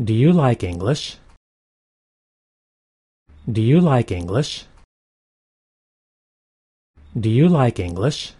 Do you like English? Do you like English? Do you like English?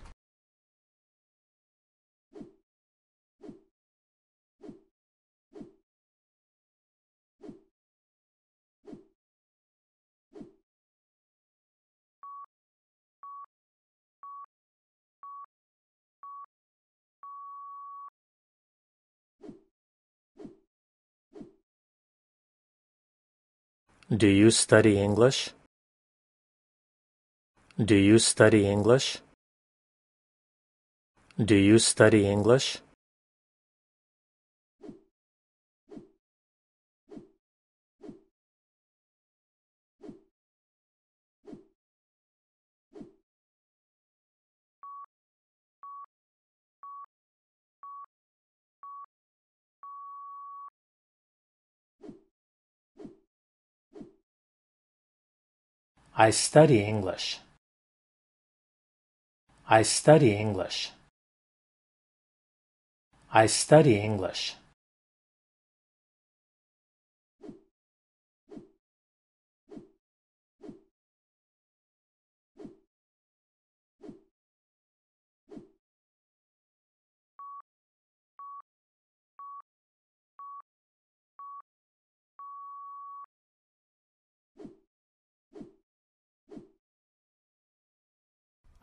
Do you study English? Do you study English? Do you study English? I study English. I study English. I study English.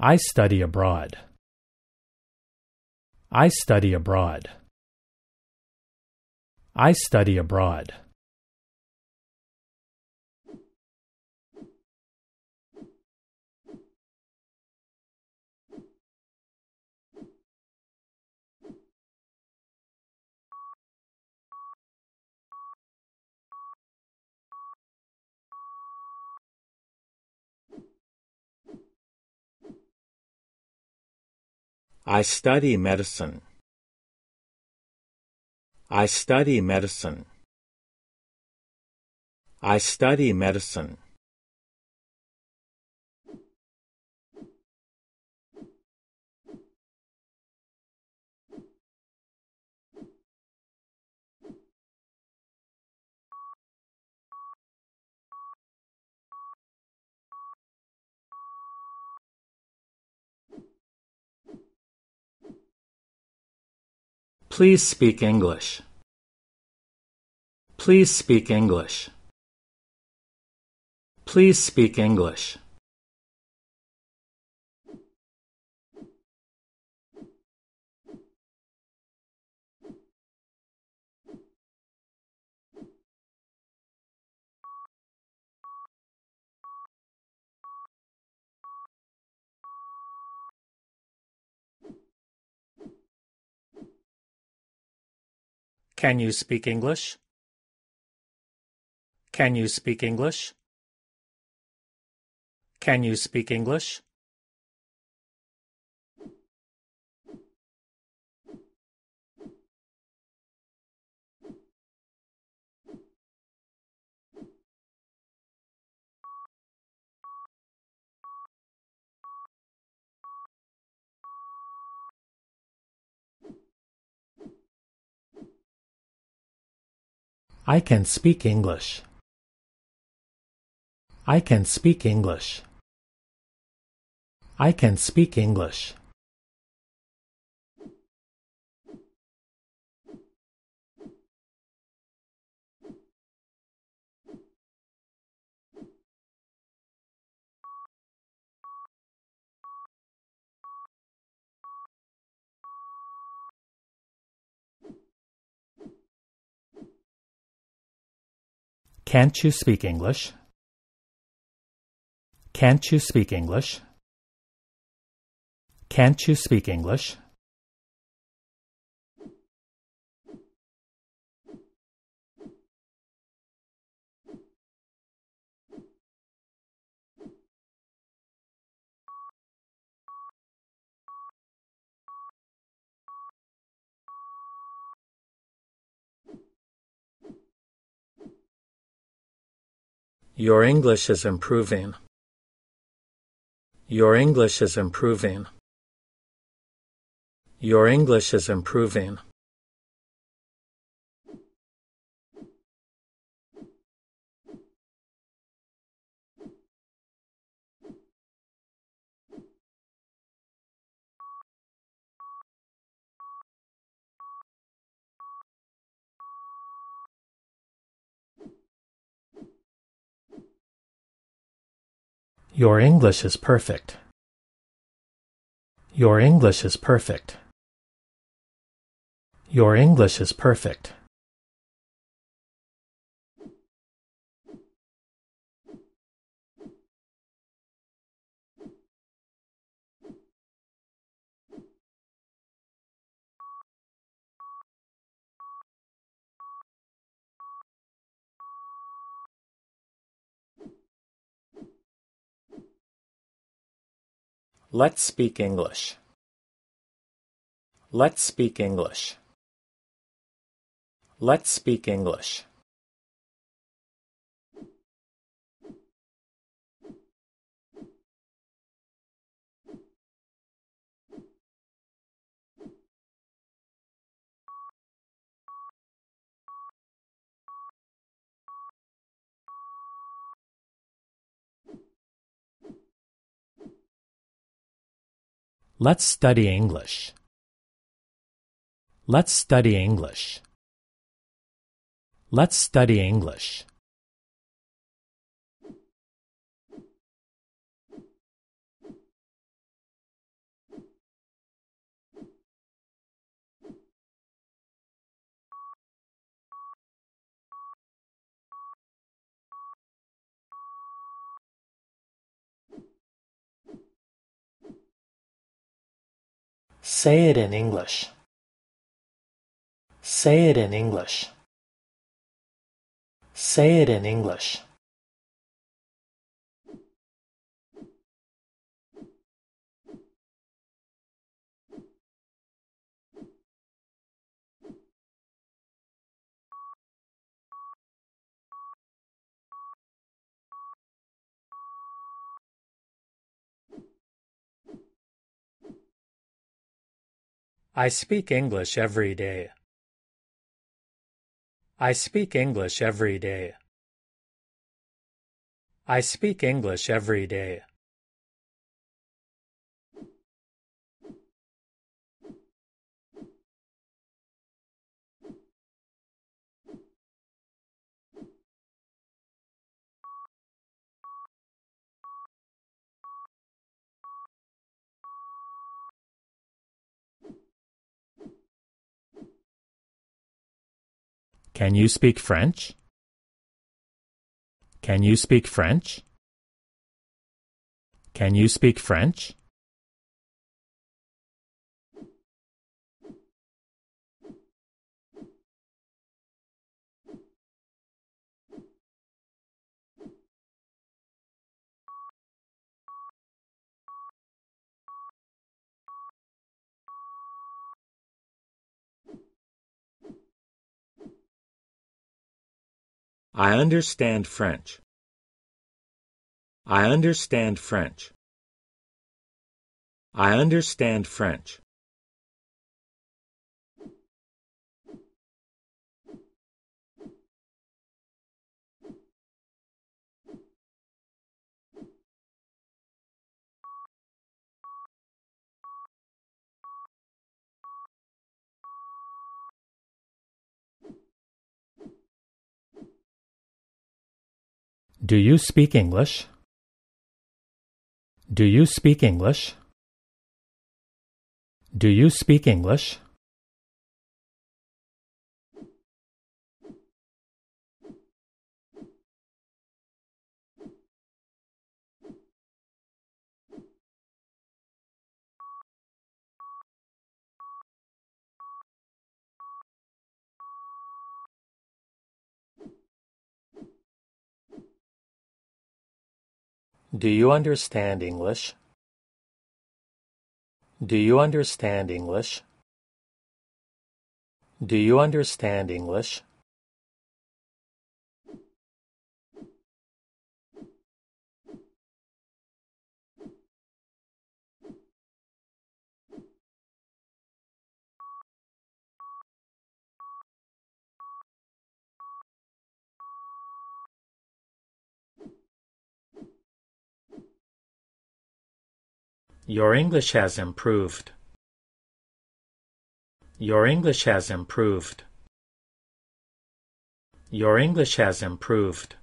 I study abroad. I study abroad. I study abroad. I study medicine. I study medicine. I study medicine. Please speak English. Please speak English. Please speak English. Can you speak English? Can you speak English? Can you speak English? I can speak English. I can speak English. I can speak English. Can't you speak English? Can't you speak English? Can't you speak English? Your English is improving. Your English is improving. Your English is improving. Your English is perfect. Your English is perfect. Your English is perfect. Let's speak English. Let's speak English. Let's speak English. Let's study English. Let's study English. Let's study English. Say it in English. Say it in English. Say it in English. I speak English every day. I speak English every day. I speak English every day. Can you speak French? Can you speak French? Can you speak French? I understand French. I understand French. I understand French. Do you speak English? Do you speak English? Do you speak English? Do you understand English? Do you understand English? Do you understand English? Your English has improved. Your English has improved. Your English has improved.